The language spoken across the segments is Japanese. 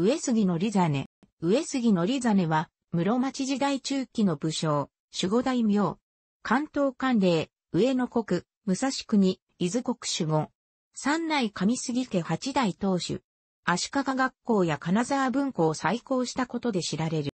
上杉のリザネ。上杉のリザネは、室町時代中期の武将、守護大名。関東官令、上野国、武蔵国、伊豆国守護。三内上杉家八代当主。足利学校や金沢文庫を再興したことで知られる。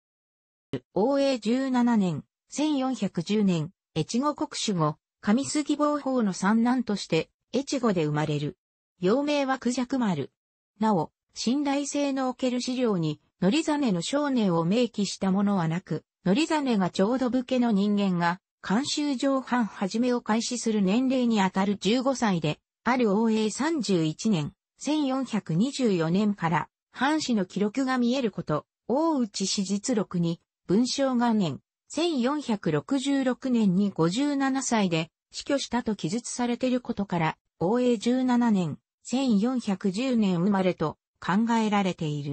応永十七年、千四百十年、越後国守護、上杉坊法の三男として、越後で生まれる。幼名は九ジ丸。なお、信頼性のおける資料に、のりざねの少年を明記したものはなく、のりざねがちょうど武家の人間が、監修上半はじめを開始する年齢にあたる15歳で、ある応永31年、1424年から、藩士の記録が見えること、大内史実録に、文章元年、1466年に57歳で死去したと記述されていることから、応永17年、1410年生まれと、考えられている。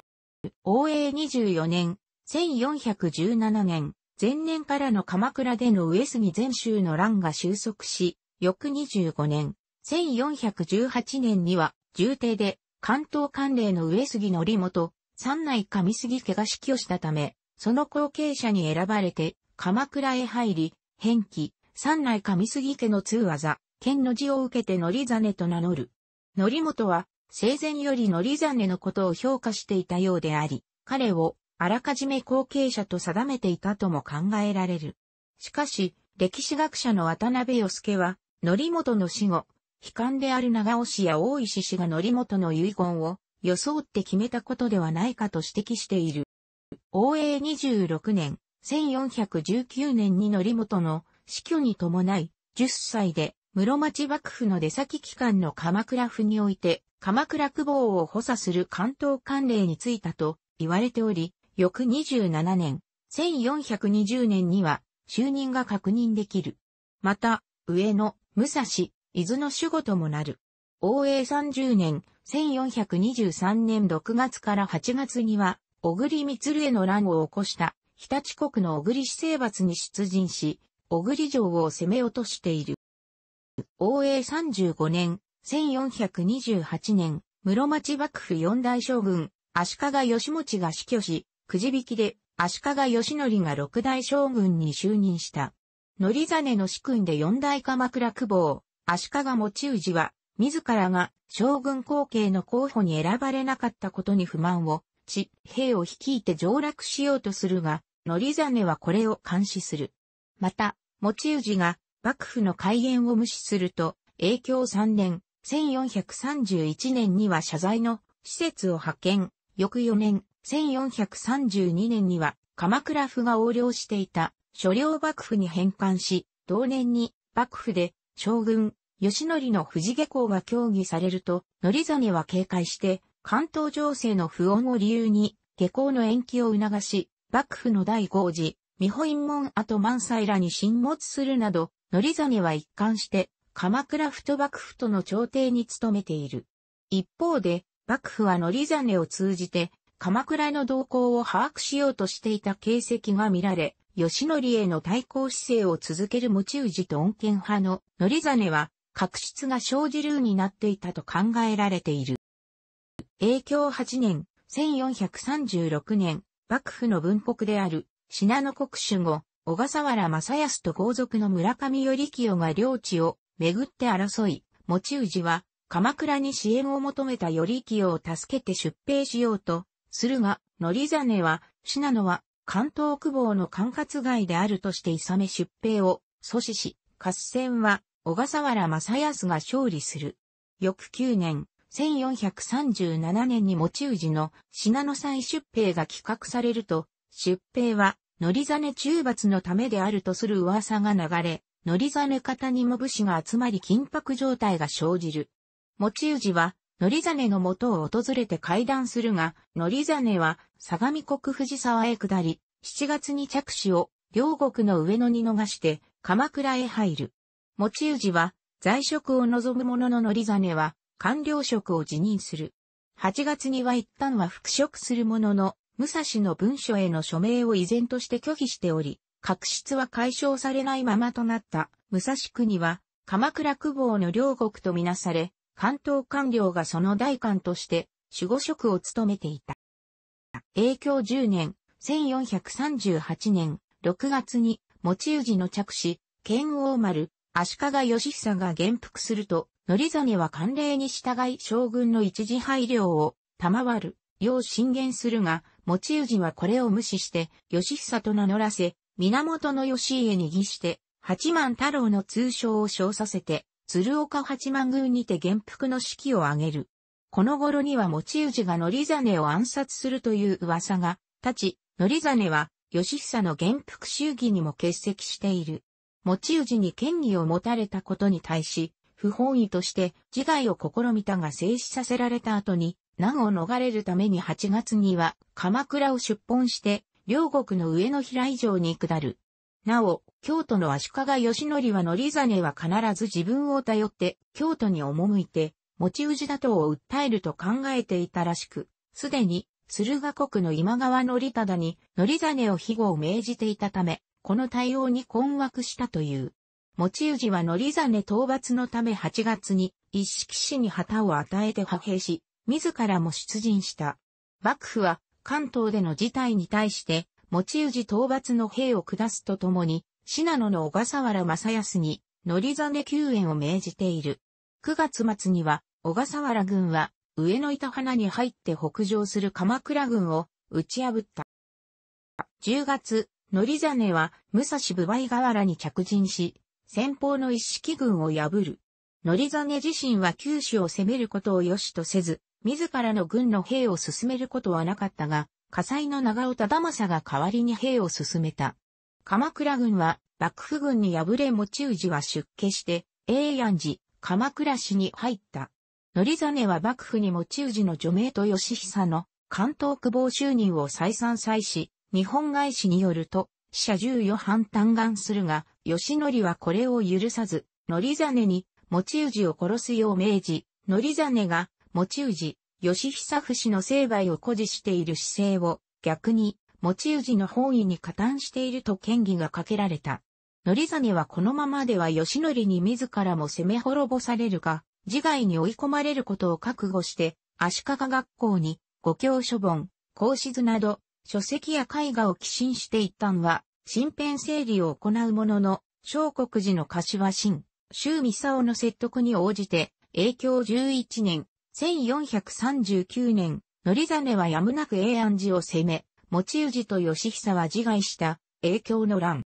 応永24年、1417年、前年からの鎌倉での上杉全州の乱が収束し、翌25年、1418年には、重帝で、関東関連の上杉則元、三内上杉家が死去したため、その後継者に選ばれて、鎌倉へ入り、返記、三内上杉家の通技、剣の字を受けて則真と名乗る。則元は、生前よりノリザネのことを評価していたようであり、彼をあらかじめ後継者と定めていたとも考えられる。しかし、歴史学者の渡辺義介は、則本の死後、悲観である長尾氏や大石氏が則本の遺言を装って決めたことではないかと指摘している。応永26年、1419年に則本の死去に伴い、10歳で室町幕府の出先機関の鎌倉府において、鎌倉久保を補佐する関東官令についたと言われており、翌27年、1420年には就任が確認できる。また、上野、武蔵、伊豆の守護ともなる。応永30年、1423年6月から8月には、小栗光への乱を起こした、日立国の小栗市征伐に出陣し、小栗城を攻め落としている。応永35年、1428年、室町幕府四大将軍、足利義持が死去し、くじ引きで足利義則が六大将軍に就任した。則真の主君で四大鎌倉久保、足利持氏は、自らが将軍後継の候補に選ばれなかったことに不満を、地、兵を率いて上落しようとするが、則真はこれを監視する。また、持氏が幕府の開演を無視すると、影響3年、1431年には謝罪の施設を派遣、翌4年、1432年には鎌倉府が横領していた所領幕府に返還し、同年に幕府で将軍、吉則の藤下校が協議されると、則実は警戒して、関東情勢の不穏を理由に、下校の延期を促し、幕府の第五次、未保院門後満載らに沈没するなど、則ねは一貫して鎌倉太幕府との朝廷に勤めている。一方で、幕府はざねを通じて鎌倉の動向を把握しようとしていた形跡が見られ、吉則への対抗姿勢を続ける持ち氏と恩恵派のざねは、確執が生じるようになっていたと考えられている。影響8年、1436年、幕府の文国である、信濃国主後、小笠原正康と豪族の村上頼清が領地をめぐって争い、持氏は鎌倉に支援を求めた頼清を助けて出兵しようとするが、則実は、信濃は関東久保の管轄外であるとしてさめ出兵を阻止し、合戦は小笠原正康が勝利する。翌9年、1437年に持氏の信濃再出兵が企画されると、出兵はのりざね中罰のためであるとする噂が流れ、のりざね方にも武士が集まり緊迫状態が生じる。持ち氏は、のりざねの元を訪れて会談するが、のりざねは、相模国藤沢へ下り、7月に着手を、両国の上野に逃して、鎌倉へ入る。持ち氏は、在職を望む者ののりざねは、官僚職を辞任する。8月には一旦は復職するものの、武蔵の文書への署名を依然として拒否しており、確執は解消されないままとなった武蔵国は、鎌倉久保の両国とみなされ、関東官僚がその代官として守護職を務めていた。永響10年、1438年6月に持ち氏の着手、剣王丸、足利義久が元服すると、則真は慣例に従い将軍の一時配慮を賜る、よう進言するが、持氏はこれを無視して、義久と名乗らせ、源義家に儀して、八幡太郎の通称を称させて、鶴岡八幡宮にて元服の式を挙げる。この頃には持氏が則真を暗殺するという噂が、立ち、則真は、義久の元服祝儀にも欠席している。持氏に権利を持たれたことに対し、不本意として自害を試みたが制止させられた後に、難を逃れるために8月には鎌倉を出奔して、両国の上野平以上に下る。なお、京都の足利義則は則真は必ず自分を頼って京都に赴いて、持ち氏打倒を訴えると考えていたらしく、すでに駿河国の今川則忠に則真を庇護を命じていたため、この対応に困惑したという。持ち氏は則真討伐のため8月に一色氏に旗を与えて派兵し、自らも出陣した。幕府は関東での事態に対して、持ち氏討伐の兵を下すとともに、信濃の小笠原正康に、乗ネ救援を命じている。9月末には、小笠原軍は、上野板花に入って北上する鎌倉軍を打ち破った。10月、乗ネは武蔵部梅河原に着陣し、先方の一式軍を破る。乗ネ自身は九州を攻めることを良しとせず、自らの軍の兵を進めることはなかったが、火災の長尾忠政が代わりに兵を進めた。鎌倉軍は幕府軍に敗れ持ち氏は出家して、永安寺、鎌倉市に入った。則真は幕府に持ち氏の除名と義久の関東久保就任を再三再し、日本外史によると、死者十余反嘆願するが、義則はこれを許さず、則真に持ち氏を殺すよう命じ、則真が持ち氏、吉久不死の成敗を誇示している姿勢を、逆に、持ち氏の本位に加担していると嫌疑がかけられた。ザネはこのままでは義則に自らも攻め滅ぼされるが、自害に追い込まれることを覚悟して、足利学校に、五教書本、孔子図など、書籍や絵画を寄進して一旦は、新編整理を行うものの、小国寺の柏新、周三沢の説得に応じて、影響11年、1439年、則真はやむなく永安寺を攻め、持氏と義久は自害した影響の乱。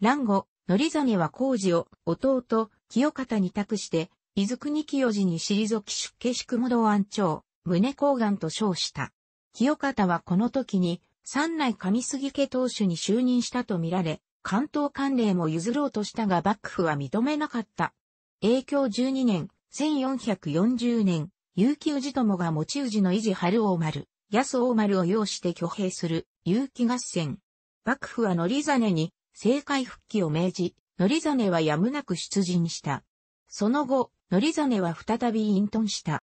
乱後、則真は工事を弟、清方に託して、伊豆国清寺に退き出家宿戻安長、宗高岩と称した。清方はこの時に、三内上杉家当主に就任したとみられ、関東関連も譲ろうとしたが幕府は認めなかった。影響12年、1440年、悠久氏友が持ち氏の維持春王丸、安王丸を擁して挙兵する、有機合戦。幕府は則真に、政界復帰を命じ、則真はやむなく出陣した。その後、則真は再び隠遁した。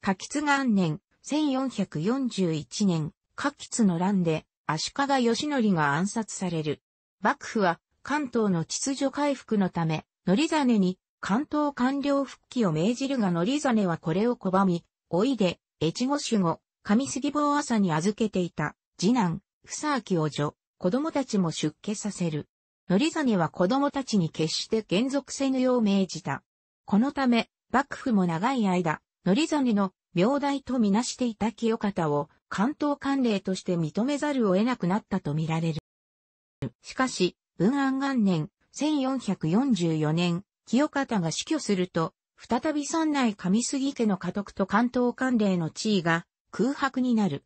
柿津元年、1441年、柿津の乱で、足利義則が暗殺される。幕府は、関東の秩序回復のため、則真に関東官僚復帰を命じるがザネはこれを拒み、おいで、越後守護、上杉坊朝に預けていた、次男、房明を女、子供たちも出家させる。ザネは子供たちに決して原属せぬよう命じた。このため、幕府も長い間、ザネの名代とみなしていた清方を関東官令として認めざるを得なくなったとみられる。しかし、文安元年、1444年、清方が死去すると、再び三内上杉家の家督と関東関連の地位が空白になる。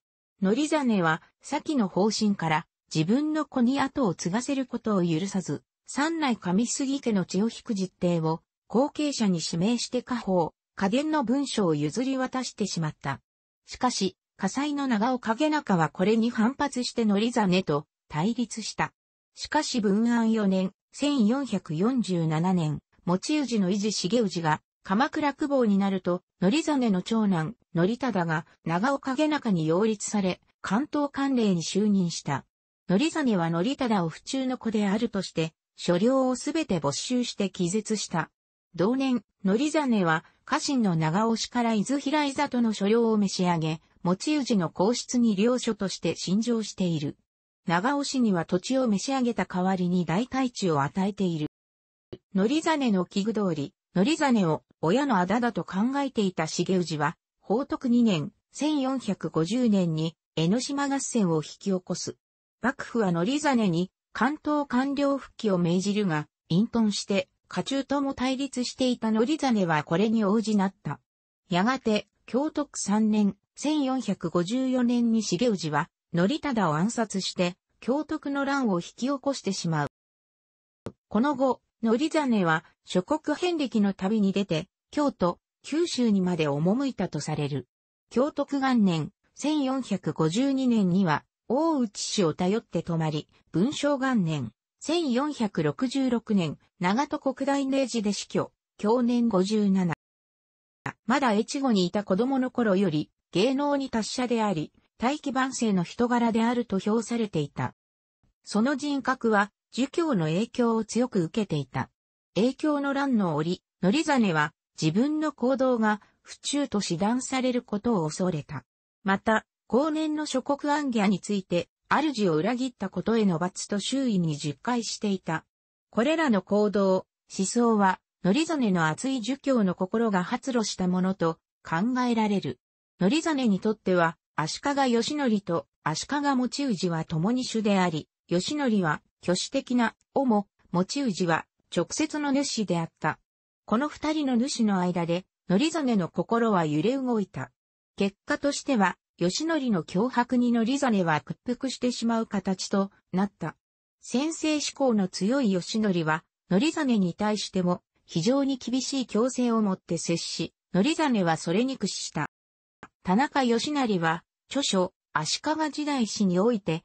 ザネは、先の方針から、自分の子に後を継がせることを許さず、三内上杉家の血を引く実定を、後継者に指名して家宝、家伝の文書を譲り渡してしまった。しかし、火災の長尾影中はこれに反発してザネと対立した。しかし文案4年、1447年、持ち氏の伊地重氏が、鎌倉久保になると、則真の長男、則忠が長岡家中に擁立され、関東官令に就任した。則真は則忠を府中の子であるとして、所領をすべて没収して気絶した。同年、則真は家臣の長押しから伊豆平井里の所領を召し上げ、持ち氏の皇室に領所として信条している。長押しには土地を召し上げた代わりに大大地を与えている。のりざねの器具通り、のりざねを親のあだだと考えていた重氏は、宝徳2年、1450年に江ノ島合戦を引き起こす。幕府はのりざねに関東官僚復帰を命じるが、隠遁して、家中とも対立していたのりざねはこれに応じなった。やがて、京都区3年、1454年に重氏は、のりただを暗殺して、京都区の乱を引き起こしてしまう。この後、のりざねは諸国遍歴の旅に出て、京都、九州にまで赴いたとされる。京都元年、1452年には、大内氏を頼って泊まり、文章元年、1466年、長戸国大明治で死去、去年57。まだ越後にいた子供の頃より、芸能に達者であり、大器晩成の人柄であると評されていた。その人格は、儒教の影響を強く受けていた。影響の乱の折、則真は自分の行動が不忠と指断されることを恐れた。また、後年の諸国暗ギについて、主を裏切ったことへの罰と周囲に実戒していた。これらの行動、思想は、則真の熱い儒教の心が発露したものと考えられる。則真にとっては、足利義則と足利持氏は共に主であり、義則は、挙手的な、をも、持ち氏は、直接の主であった。この二人の主の間で、則真の心は揺れ動いた。結果としては、義則の脅迫に則真は屈服してしまう形となった。先制志向の強い義則は、則真に対しても、非常に厳しい強制をもって接し、則真はそれに屈した。田中義成は、著書、足利時代史において、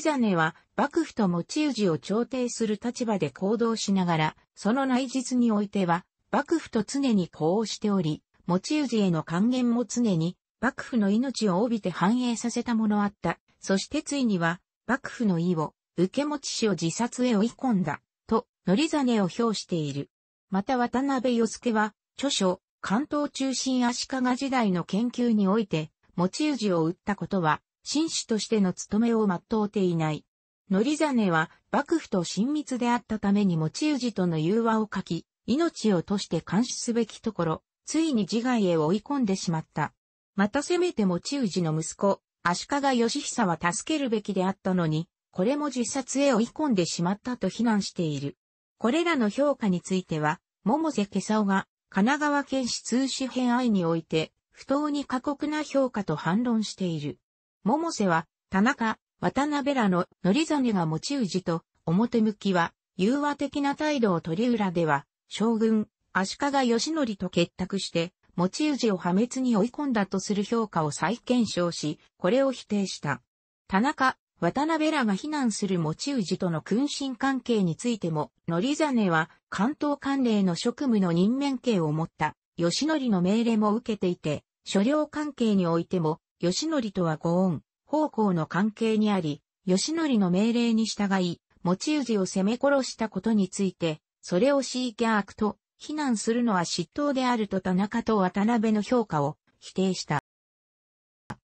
ざねは幕府と持ち氏を調停する立場で行動しながら、その内実においては、幕府と常に呼応しており、持ち氏への還元も常に、幕府の命を帯びて反映させたものあった。そしてついには、幕府の意を、受け持ち氏を自殺へ追い込んだ、と、ざねを表している。また渡辺与助は、著書、関東中心足利時代の研究において、持ち氏を打ったことは、紳士としての務めを全うていない。則真は幕府と親密であったために持ち氏との融和を書き、命をとして監視すべきところ、ついに自害へ追い込んでしまった。またせめて持ち氏の息子、足利義久は助けるべきであったのに、これも自殺へ追い込んでしまったと非難している。これらの評価については、桃瀬家おが神奈川県市通史編愛において、不当に過酷な評価と反論している。百瀬は、田中、渡辺らののりざねが持ち氏と、表向きは、融和的な態度を取り裏では、将軍、足利義則と結託して、持ち氏を破滅に追い込んだとする評価を再検証し、これを否定した。田中、渡辺らが非難する持ち氏との君臣関係についても、のりざねは関東関連の職務の任免権を持った、義則の命令も受けていて、所領関係においても、義則とは御恩、奉公の関係にあり、義則の命令に従い、持ち氏を攻め殺したことについて、それを恣意逆と、非難するのは嫉妬であると田中と渡辺の評価を否定した。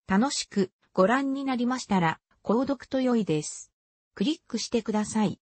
楽しくご覧になりましたら、購読と良いです。クリックしてください。